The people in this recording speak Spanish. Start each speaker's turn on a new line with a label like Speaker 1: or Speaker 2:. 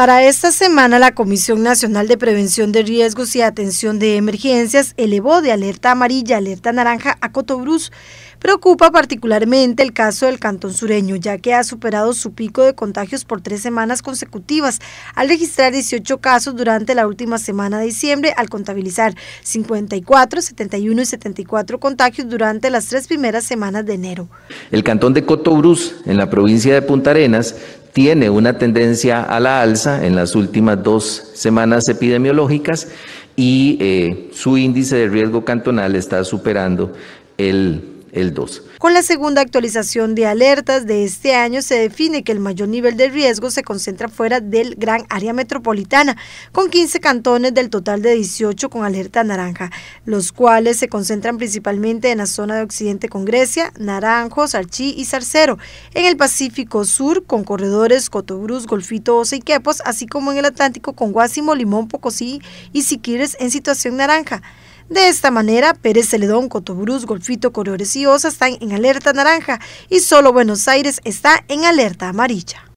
Speaker 1: Para esta semana, la Comisión Nacional de Prevención de Riesgos y Atención de Emergencias elevó de alerta amarilla a alerta naranja a Cotobruz. Preocupa particularmente el caso del cantón sureño, ya que ha superado su pico de contagios por tres semanas consecutivas, al registrar 18 casos durante la última semana de diciembre, al contabilizar 54, 71 y 74 contagios durante las tres primeras semanas de enero.
Speaker 2: El cantón de Cotobruz, en la provincia de Punta Arenas, tiene una tendencia a la alza en las últimas dos semanas epidemiológicas y eh, su índice de riesgo cantonal está superando el el 2.
Speaker 1: Con la segunda actualización de alertas de este año se define que el mayor nivel de riesgo se concentra fuera del gran área metropolitana, con 15 cantones del total de 18 con alerta naranja, los cuales se concentran principalmente en la zona de Occidente con Grecia, Naranjo, Sarchí y Sarcero, en el Pacífico Sur con corredores Cotobruz, Golfito, Osa y Quepos, así como en el Atlántico con Guasimo, Limón, Pocosí y Siquires en situación naranja. De esta manera, Pérez Celedón, Cotobruz, Golfito, Corores y Osa están en alerta naranja y solo Buenos Aires está en alerta amarilla.